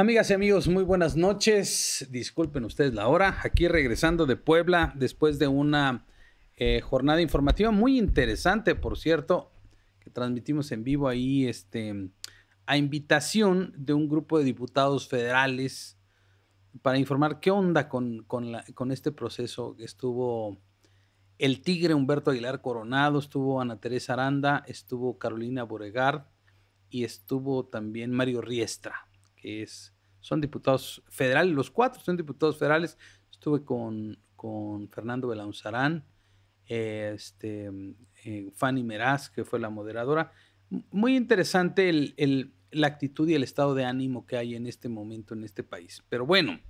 Amigas y amigos, muy buenas noches. Disculpen ustedes la hora. Aquí regresando de Puebla después de una eh, jornada informativa muy interesante, por cierto, que transmitimos en vivo ahí este, a invitación de un grupo de diputados federales para informar qué onda con, este proceso estuvo el Tigre Humberto Aguilar Coronado, estuvo Ana Teresa Aranda, estuvo Carolina Boregar y estuvo también Mario Riestra que es, son diputados federales, los cuatro son diputados federales. Estuve con, Fernando Belanzarán, este, mm, eh, Fanny Meraz, que fue la moderadora. Muy interesante la actitud y el estado de ánimo que hay en este momento en este país. Pero bueno,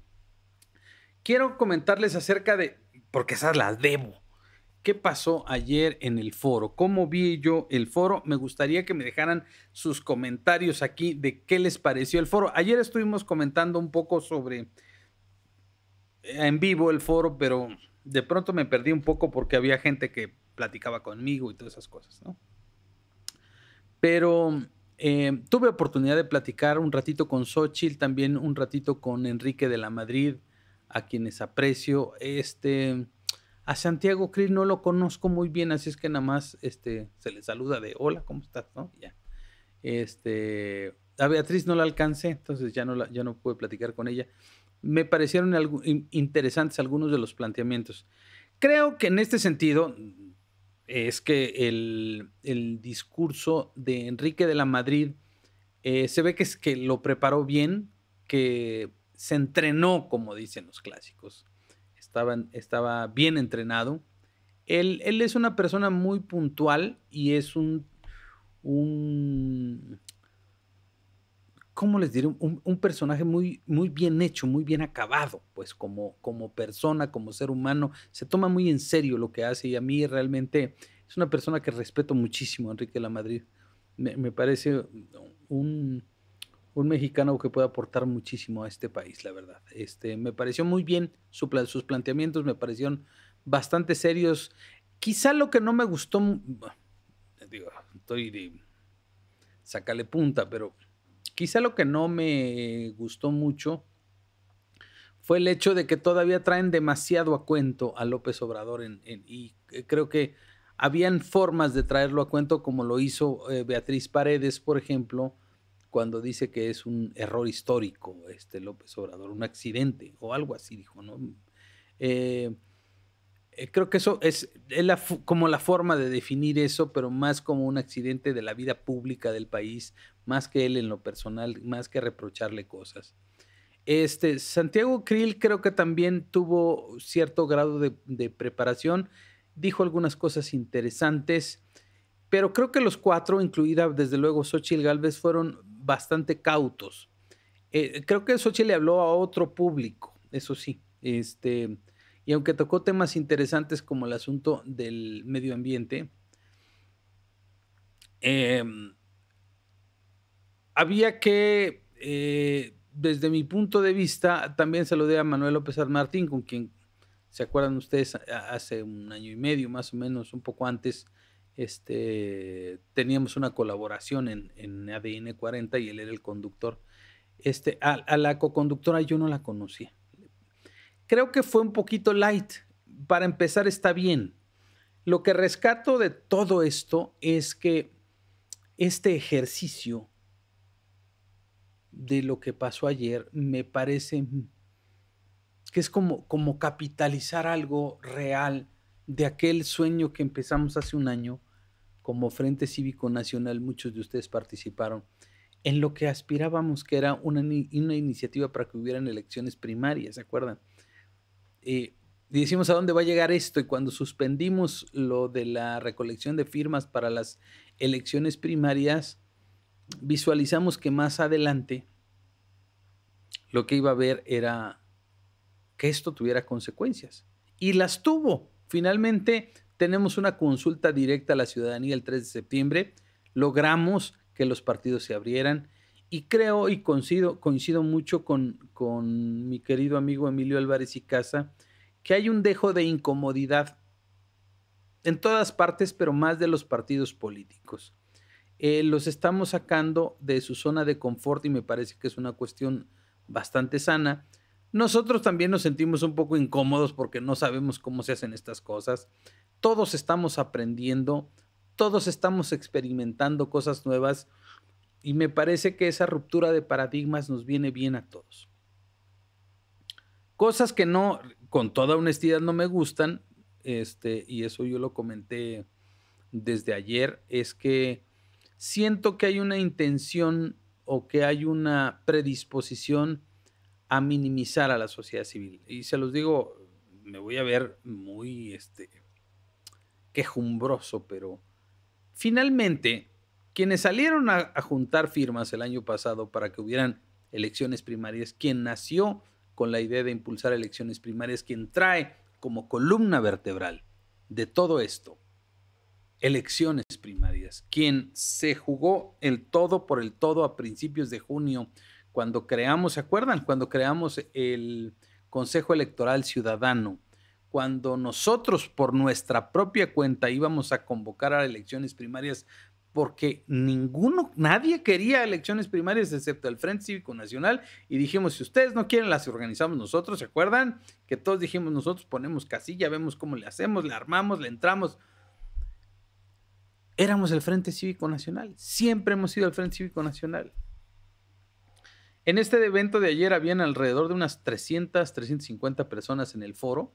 quiero comentarles acerca de, porque esas las debo ¿Qué pasó ayer en el foro? ¿Cómo vi yo el foro? Me gustaría que me dejaran sus comentarios aquí de qué les pareció el foro. Ayer estuvimos comentando un poco sobre eh, en vivo el foro, pero de pronto me perdí un poco porque había gente que platicaba conmigo y todas esas cosas, ¿no? Pero eh, tuve oportunidad de platicar un ratito con Xochitl, también un ratito con Enrique de la Madrid, a quienes aprecio. Este a Santiago Cris no lo conozco muy bien, así es que nada más este, se le saluda de hola, ¿cómo estás? Ya. Este, a Beatriz no la alcancé, entonces ya no, la, no pude platicar con ella. Me parecieron interesantes algunos de los planteamientos. Creo que en este sentido es que el, discurso de Enrique de la Madrid eh, se ve que, es que lo preparó bien, que se entrenó, como dicen los clásicos, estaba, estaba bien entrenado. Él, es una persona muy puntual y es un, un ¿cómo les diré? Un, personaje muy, muy bien hecho, muy bien acabado, pues como, como persona, como ser humano, se toma muy en serio lo que hace y a mí realmente es una persona que respeto muchísimo, Enrique La Madrid. me parece un, un mexicano que puede aportar muchísimo a este país, la verdad. Este, me pareció muy bien sus planteamientos, me parecieron bastante serios. Quizá lo que no me gustó, digo, estoy de sacarle punta, pero quizá lo que no me gustó mucho fue el hecho de que todavía traen demasiado a cuento a López Obrador y creo que habían formas de traerlo a cuento como lo hizo eh, Beatriz Paredes, por ejemplo, cuando dice que es un error histórico, este López Obrador, un accidente o algo así, dijo, ¿no? Eh, eh, creo que eso es, como la forma de definir eso, pero más como un accidente de la vida pública del país, más que él en lo personal, más que reprocharle cosas. Este, Santiago Krill creo que también tuvo cierto grado de, de preparación, dijo algunas cosas interesantes, pero creo que los cuatro, incluida desde luego Xochitl Galvez, fueron bastante cautos. Eh, creo que Sochi le habló a otro público, eso sí. Este, y aunque tocó temas interesantes como el asunto del medio ambiente, em, había que, eh, desde mi punto de vista, también saludé a Manuel López Martín, con quien se acuerdan ustedes hace un año y medio, más o menos, un poco antes, este, teníamos una colaboración en, ADN 40 y él era el conductor. Este, a, a la coconductora yo no la conocía. Creo que fue un poquito light. Para empezar está bien. Lo que rescato de todo esto es que este ejercicio de lo que pasó ayer me parece que es como, como capitalizar algo real de aquel sueño que empezamos hace un año como Frente Cívico Nacional, muchos de ustedes participaron en lo que aspirábamos, que era una, iniciativa para que hubieran elecciones primarias, ¿se acuerdan? Eh, y decimos a dónde va a llegar esto y cuando suspendimos lo de la recolección de firmas para las elecciones primarias, visualizamos que más adelante lo que iba a haber era que esto tuviera consecuencias. Y las tuvo. Finalmente tenemos una consulta directa a la ciudadanía el 3 de septiembre, logramos que los partidos se abrieran y creo y coincido, mucho con, mi querido amigo Emilio Álvarez y Casa, que hay un dejo de incomodidad en todas partes, pero más de los partidos políticos. Eh, los estamos sacando de su zona de confort y me parece que es una cuestión bastante sana nosotros también nos sentimos un poco incómodos porque no sabemos cómo se hacen estas cosas. Todos estamos aprendiendo, todos estamos experimentando cosas nuevas y me parece que esa ruptura de paradigmas nos viene bien a todos. Cosas que no, con toda honestidad, no me gustan, este, y eso yo lo comenté desde ayer, es que siento que hay una intención o que hay una predisposición a minimizar a la sociedad civil. Y se los digo, me voy a ver muy este, quejumbroso, pero finalmente quienes salieron a, a, juntar firmas el año pasado para que hubieran elecciones primarias, quien nació con la idea de impulsar elecciones primarias, quien trae como columna vertebral de todo esto, elecciones primarias, quien se jugó el todo por el todo a principios de junio cuando creamos, ¿se acuerdan? Cuando creamos el Consejo Electoral Ciudadano, cuando nosotros por nuestra propia cuenta íbamos a convocar a elecciones primarias porque ninguno, nadie quería elecciones primarias excepto el Frente Cívico Nacional y dijimos, si ustedes no quieren, las organizamos nosotros, ¿se acuerdan? Que todos dijimos, nosotros ponemos casilla, vemos cómo le hacemos, le armamos, le entramos. Éramos el Frente Cívico Nacional, siempre hemos sido el Frente Cívico Nacional. En este evento de ayer habían alrededor de unas 300, 350 personas en el foro.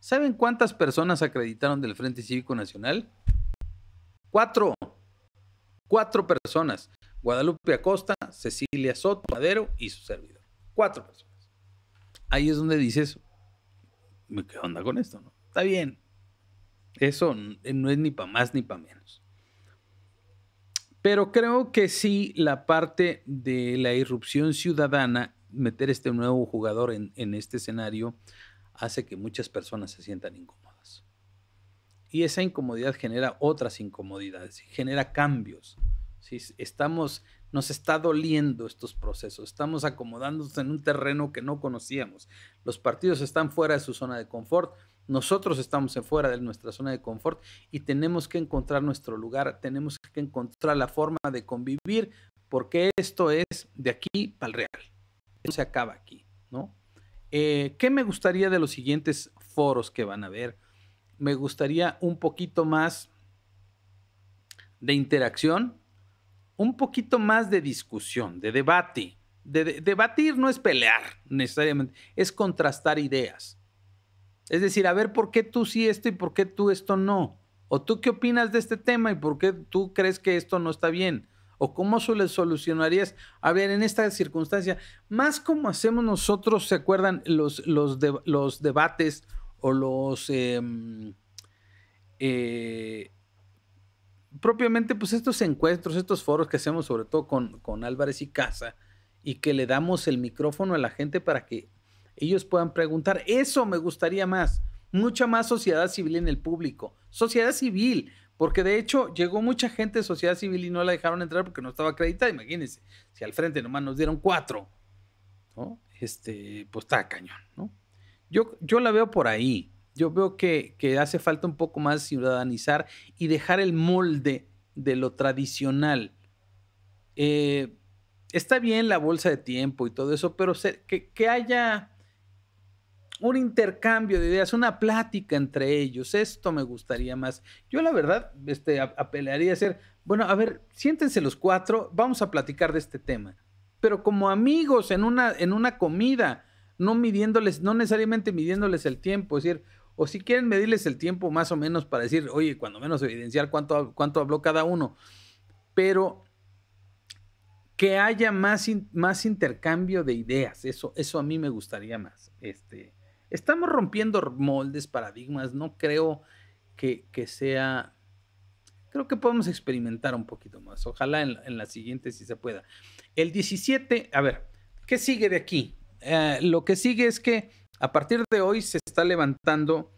¿Saben cuántas personas acreditaron del Frente Cívico Nacional? Cuatro. Cuatro personas. Guadalupe Acosta, Cecilia Soto, Madero y su servidor. Cuatro personas. Ahí es donde dices, ¿qué onda con esto? No? Está bien. Eso no es ni para más ni para menos. Pero creo que sí, la parte de la irrupción ciudadana, meter este nuevo jugador en, este escenario, hace que muchas personas se sientan incómodas. Y esa incomodidad genera otras incomodidades, genera cambios. Si estamos, nos está doliendo estos procesos, estamos acomodándonos en un terreno que no conocíamos. Los partidos están fuera de su zona de confort, nosotros estamos fuera de nuestra zona de confort y tenemos que encontrar nuestro lugar, tenemos que encontrar la forma de convivir, porque esto es de aquí para el real. No se acaba aquí, ¿no? Eh, ¿Qué me gustaría de los siguientes foros que van a ver? Me gustaría un poquito más de interacción, un poquito más de discusión, de debate. debatir no es pelear necesariamente, es contrastar ideas. Es decir, a ver por qué tú sí esto y por qué tú esto no. O tú qué opinas de este tema y por qué tú crees que esto no está bien. O cómo le solucionarías. A ver, en esta circunstancia, más como hacemos nosotros, ¿se acuerdan los, los, debates o los... Em, eh, propiamente, pues estos encuentros, estos foros que hacemos sobre todo con Álvarez y Casa y que le damos el micrófono a la gente para que ellos puedan preguntar. Eso me gustaría más, mucha más sociedad civil en el público, sociedad civil, porque de hecho llegó mucha gente de sociedad civil y no la dejaron entrar porque no estaba acreditada, imagínense, si al frente nomás nos dieron cuatro, Este, pues está cañón, ¿no? Yo, yo la veo por ahí, yo veo que, hace falta un poco más ciudadanizar y dejar el molde de lo tradicional. Eh, está bien la bolsa de tiempo y todo eso, pero que, que, haya un intercambio de ideas, una plática entre ellos. Esto me gustaría más. Yo la verdad este, apelaría a ser, bueno, a ver, siéntense los cuatro, vamos a platicar de este tema. Pero como amigos en una, en una comida, no midiéndoles, no necesariamente midiéndoles el tiempo, es decir, o si quieren medirles el tiempo más o menos para decir, oye, cuando menos evidenciar cuánto, cuánto habló cada uno. Pero que haya más, más intercambio de ideas. Eso, eso a mí me gustaría más. Este, estamos rompiendo moldes, paradigmas, no creo que, sea... Creo que podemos experimentar un poquito más. Ojalá en, la siguiente si se pueda. El 17, a ver, ¿qué sigue de aquí? Eh, lo que sigue es que a partir de hoy se está levantando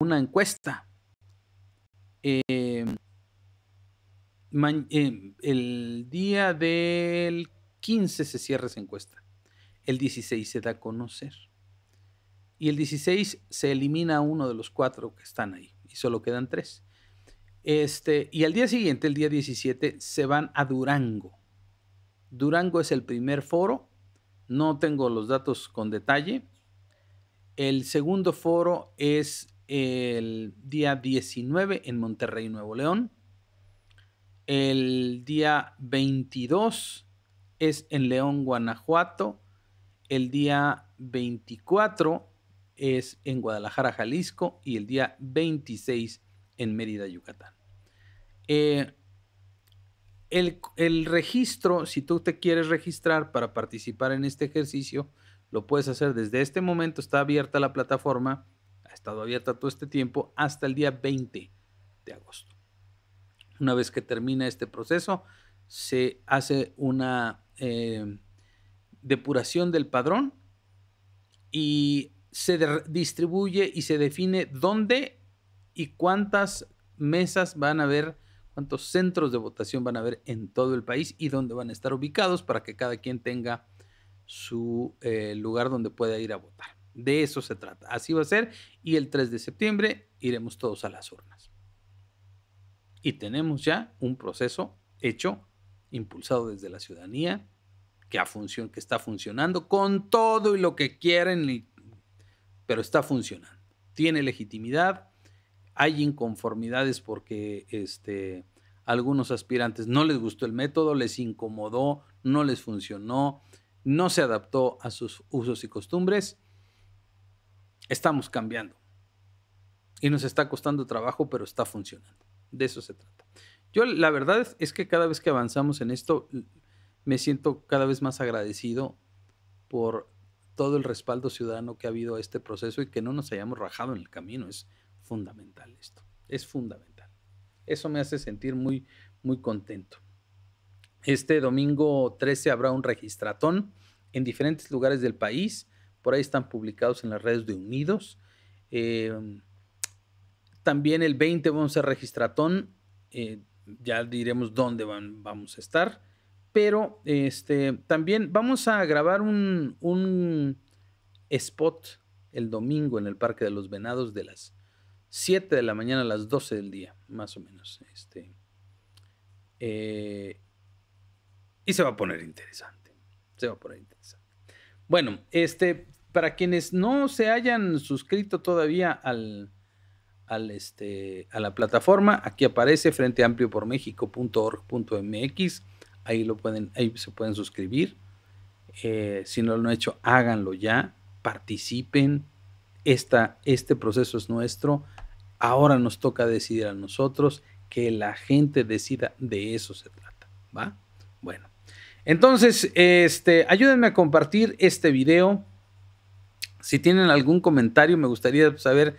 una encuesta. Em, em, el día del 15 se cierra esa encuesta. El 16 se da a conocer. Y el 16 se elimina uno de los cuatro que están ahí y solo quedan tres. Este, y al día siguiente, el día 17, se van a Durango. Durango es el primer foro, no tengo los datos con detalle. El segundo foro es el día 19 en Monterrey, Nuevo León. El día 22 es en León, Guanajuato. El día 24 es en Guadalajara, Jalisco, y el día 26 en Mérida, Yucatán. Eh, el, registro, si tú te quieres registrar para participar en este ejercicio, lo puedes hacer desde este momento, está abierta la plataforma, ha estado abierta todo este tiempo, hasta el día 20 de agosto. Una vez que termina este proceso, se hace una eh, depuración del padrón y se distribuye y se define dónde y cuántas mesas van a haber, cuántos centros de votación van a haber en todo el país y dónde van a estar ubicados para que cada quien tenga su eh, lugar donde pueda ir a votar. De eso se trata. Así va a ser y el 3 de septiembre iremos todos a las urnas. Y tenemos ya un proceso hecho, impulsado desde la ciudadanía, que, función, que está funcionando con todo y lo que quieren y pero está funcionando. Tiene legitimidad, hay inconformidades porque este, algunos aspirantes no les gustó el método, les incomodó, no les funcionó, no se adaptó a sus usos y costumbres. Estamos cambiando. Y nos está costando trabajo, pero está funcionando. De eso se trata. Yo la verdad es que cada vez que avanzamos en esto, me siento cada vez más agradecido por todo el respaldo ciudadano que ha habido a este proceso y que no nos hayamos rajado en el camino. Es fundamental esto, es fundamental. Eso me hace sentir muy, muy contento. Este domingo 13 habrá un registratón en diferentes lugares del país. Por ahí están publicados en las redes de Unidos. Em, también el 20 vamos a registratón. Eh, ya diremos dónde vamos a estar pero este, también vamos a grabar un, spot el domingo en el Parque de los Venados de las 7 de la mañana a las 12 del día, más o menos. Este, eh, y se va a poner interesante. Se va a poner interesante. Bueno, este, para quienes no se hayan suscrito todavía al, al este, a la plataforma, aquí aparece frente ahí lo pueden, ahí se pueden suscribir. Eh, si no lo han hecho, háganlo ya, participen. este proceso es nuestro. Ahora nos toca decidir a nosotros que la gente decida, de eso se trata, ¿va? Bueno, entonces, este, ayúdenme a compartir este video. Si tienen algún comentario, me gustaría saber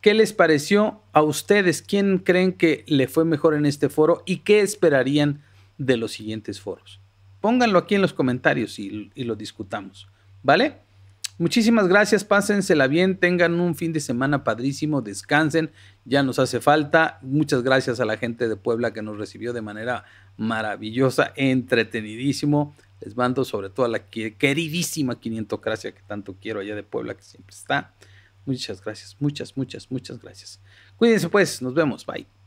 qué les pareció a ustedes, quién creen que le fue mejor en este foro y qué esperarían de los siguientes foros. Pónganlo aquí en los comentarios y, lo discutamos, ¿vale? Muchísimas gracias, pásensela bien, tengan un fin de semana padrísimo, descansen, ya nos hace falta. Muchas gracias a la gente de Puebla que nos recibió de manera maravillosa, entretenidísimo. Les mando sobre todo a la queridísima Quinientocracia que tanto quiero allá de Puebla, que siempre está. Muchas gracias, muchas, muchas, muchas gracias. Cuídense pues, nos vemos, bye.